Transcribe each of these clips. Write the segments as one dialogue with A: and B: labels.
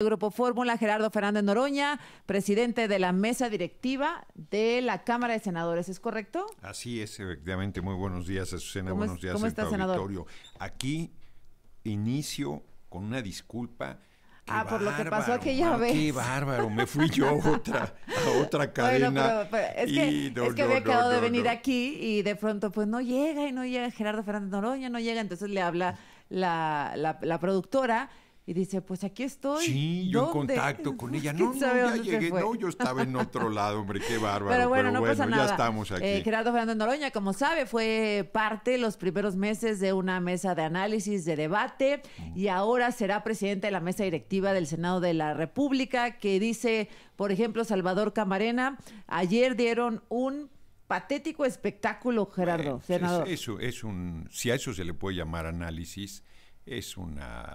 A: Grupo Fórmula, Gerardo Fernández Noroña, presidente de la mesa directiva de la Cámara de Senadores, ¿es correcto?
B: Así es, efectivamente. Muy buenos días, Azucena. buenos días, ¿cómo está, Aquí inicio con una disculpa. ah, por lo que pasó aquella vez. Qué bárbaro, me fui yo otra, a otra cadena. es, que, acabado de venir
A: aquí y de pronto pues no llega y no llega Gerardo Fernández Noroña, no llega, entonces le habla la productora y dice, pues aquí estoy. Sí, yo en contacto
B: con pues, ella. No, no, ya llegué. No, yo estaba en otro lado, hombre, qué bárbaro. Pero bueno, ya estamos aquí. Eh,
A: Gerardo Fernández Noroña, como sabe, fue parte los primeros meses de una mesa de análisis, de debate, y ahora será presidente de la mesa directiva del Senado de la República, que dice, por ejemplo, Salvador Camarena, ayer dieron un patético espectáculo, Gerardo, senador.
B: eso es un, si a eso se le puede llamar análisis, es una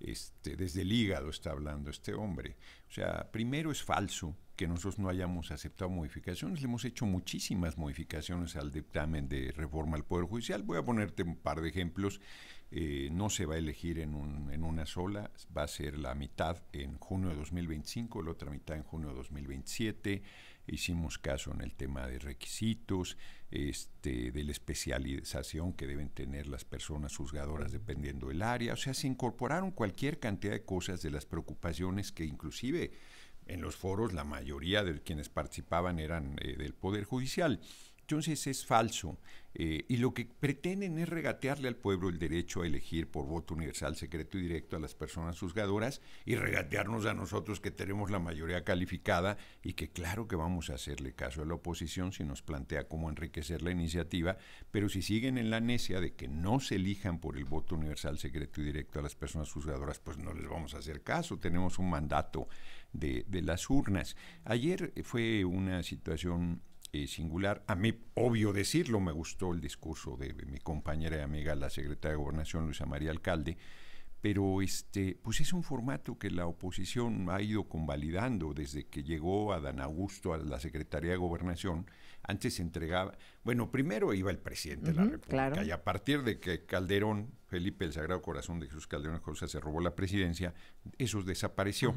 B: este, desde el hígado está hablando este hombre. O sea, primero es falso que nosotros no hayamos aceptado modificaciones. Le hemos hecho muchísimas modificaciones al dictamen de reforma al Poder Judicial. Voy a ponerte un par de ejemplos. Eh, no se va a elegir en, en, una sola, va a ser la mitad en junio de 2025, la otra mitad en junio de 2027 hicimos caso en el tema de requisitos, este, de la especialización que deben tener las personas juzgadoras dependiendo del área. O sea, se incorporaron cualquier cantidad de cosas de las preocupaciones que inclusive en los foros la mayoría de quienes participaban eran eh, del Poder Judicial. Entonces es falso. Eh, y lo que pretenden es regatearle al pueblo el derecho a elegir por voto universal, secreto y directo a las personas juzgadoras y regatearnos a nosotros que tenemos la mayoría calificada y que claro que vamos a hacerle caso a la oposición si nos plantea cómo enriquecer la iniciativa, pero si siguen en la necia de que no se elijan por el voto universal, secreto y directo a las personas juzgadoras, pues no les vamos a hacer caso, tenemos un mandato de, de las urnas. Ayer fue una situación eh, singular. A mí, obvio decirlo, me gustó el discurso de, mi compañera y amiga, la secretaria de Gobernación, Luisa María Alcalde, pero este, pues es un formato que la oposición ha ido convalidando desde que llegó a Dan Augusto a la Secretaría de Gobernación. Antes se entregaba, bueno, primero iba el presidente de la República y a partir de que Calderón, Felipe el Sagrado Corazón de Jesús Calderón José se robó la presidencia, eso desapareció.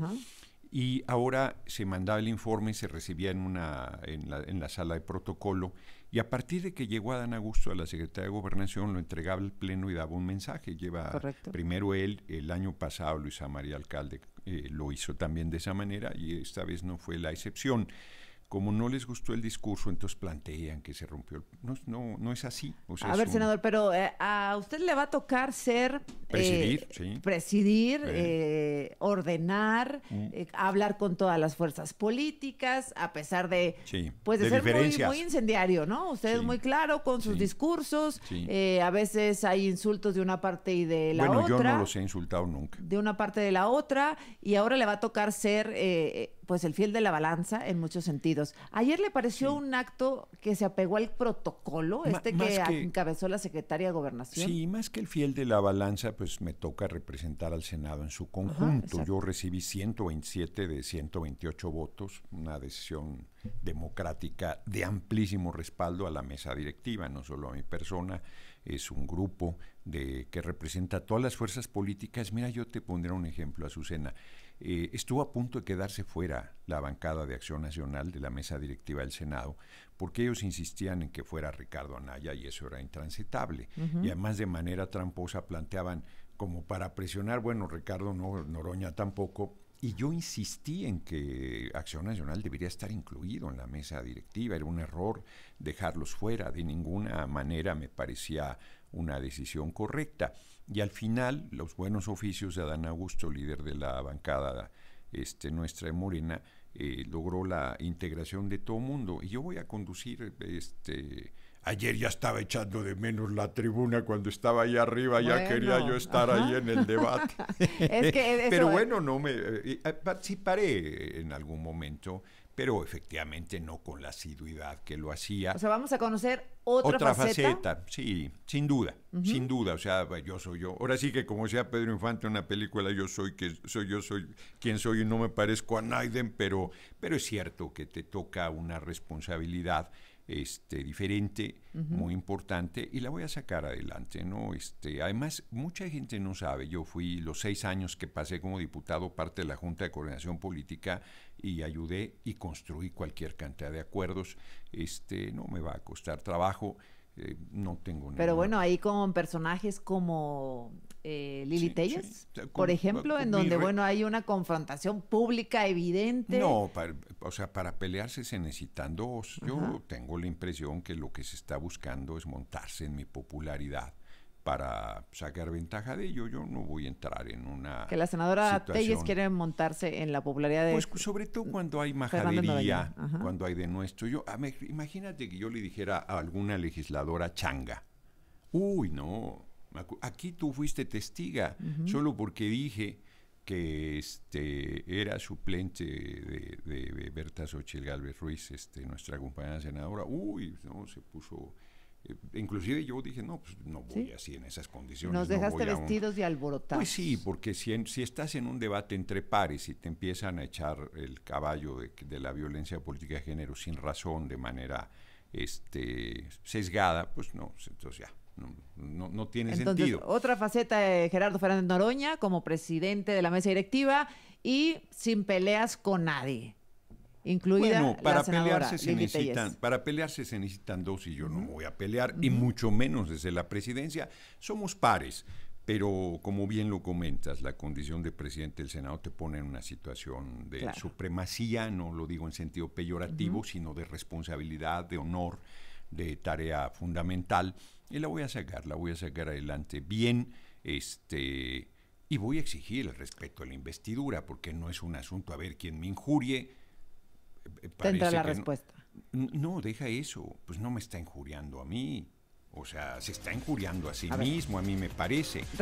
B: Y ahora se mandaba el informe, se recibía en, una, en, la, sala de protocolo y a partir de que llegó Adán Augusto a la Secretaría de Gobernación, lo entregaba al Pleno y daba un mensaje. Lleva primero él, el año pasado Luisa María Alcalde eh, lo hizo también de esa manera y esta vez no fue la excepción como no les gustó el discurso, entonces plantean que se rompió. No, no, no es así. a ver, senador,
A: pero eh, a usted le va a tocar ser... Presidir, eh, sí. Presidir, eh, ordenar, mm. hablar con todas las fuerzas políticas, a pesar de...
B: Pues, ser muy,
A: incendiario, ¿no? Usted es muy claro con sus discursos. a veces hay insultos de una parte y de la otra. Bueno, yo no los
B: he insultado nunca.
A: De una parte de la otra. Y ahora le va a tocar ser, pues, el fiel de la balanza en muchos sentidos. Ayer le pareció un acto que se apegó al protocolo, este que, encabezó la secretaria de Gobernación. Sí,
B: más que el fiel de la balanza, pues me toca representar al Senado en su conjunto. Yo recibí 127 de 128 votos, una decisión democrática de amplísimo respaldo a la mesa directiva, no solo a mi persona, es un grupo de que representa a todas las fuerzas políticas. Mira, yo te pondré un ejemplo, Azucena. Eh, estuvo a punto de quedarse fuera la bancada de Acción Nacional de la mesa directiva del Senado, porque ellos insistían en que fuera Ricardo Anaya y eso era intransitable. Y además de manera tramposa planteaban como para presionar, bueno, Ricardo Noroña tampoco, y yo insistí en que Acción Nacional debería estar incluido en la mesa directiva. Era un error dejarlos fuera. De ninguna manera me parecía una decisión correcta. Y al final, los buenos oficios de Adán Augusto, líder de la bancada este, nuestra de Morena, eh, logró la integración de todo mundo. Y yo voy a conducir este, Ayer ya estaba echando de menos la tribuna cuando estaba ahí arriba, ya quería yo estar ahí en el debate.
A: Pero bueno,
B: no me eh, eh, participaré en algún momento, pero efectivamente no con la asiduidad que lo hacía. O sea,
A: vamos a conocer otra, otra faceta.
B: Sí, sin duda, sin duda. O sea, yo soy yo. Ahora sí que como sea Pedro Infante una película, yo soy que soy yo soy quien soy y no me parezco a Naiden, pero, pero es cierto que te toca una responsabilidad este, diferente, muy importante, y la voy a sacar adelante, ¿no? Este, además, mucha gente no sabe, yo fui los seis años que pasé como diputado parte de la Junta de Coordinación Política y ayudé y construí cualquier cantidad de acuerdos, este, no me va a costar trabajo, eh, no tengo Pero
A: bueno, ahí con personajes como eh, Lili por ejemplo, en donde, bueno, hay una confrontación pública evidente. No,
B: o sea, para pelearse se necesitan dos. Yo tengo la impresión que lo que se está buscando es montarse en mi popularidad para sacar ventaja de ello. Yo no voy a entrar en una. Que la senadora Telles quiere
A: montarse en la popularidad de. Pues
B: sobre todo cuando hay majadería, cuando hay de nuestro. Yo, imagínate que yo le dijera a alguna legisladora changa: Uy, no, aquí tú fuiste testiga, solo porque dije que este era suplente de, de, Berta Xochitl Galvez Ruiz, este, nuestra compañera senadora. Uy, no, se puso eh, inclusive yo dije, no, pues no voy así en esas condiciones. Nos dejaste vestidos y alborotados. Pues sí, porque si, estás en un debate entre pares y te empiezan a echar el caballo de, la violencia política de género sin razón, de manera este, sesgada, pues no, pues entonces ya, no, no, tiene sentido.
A: Otra faceta de Gerardo Fernández Noroña como presidente de la mesa directiva y sin peleas con nadie incluida bueno, para pelearse se necesitan
B: para pelearse se necesitan dos y yo no voy a pelear y mucho menos desde la presidencia somos pares pero como bien lo comentas, la condición de presidente del Senado te pone en una situación de supremacía, no lo digo en sentido peyorativo, sino de responsabilidad, de honor, de tarea fundamental. Y la voy a sacar, la voy a sacar adelante bien, este, y voy a exigir el respeto a la investidura, porque no es un asunto a ver quién me injurie, eh, Tendrá la respuesta. No, deja eso. Pues no me está injuriando a mí. O sea, se está injuriando a sí mismo, a mí me parece.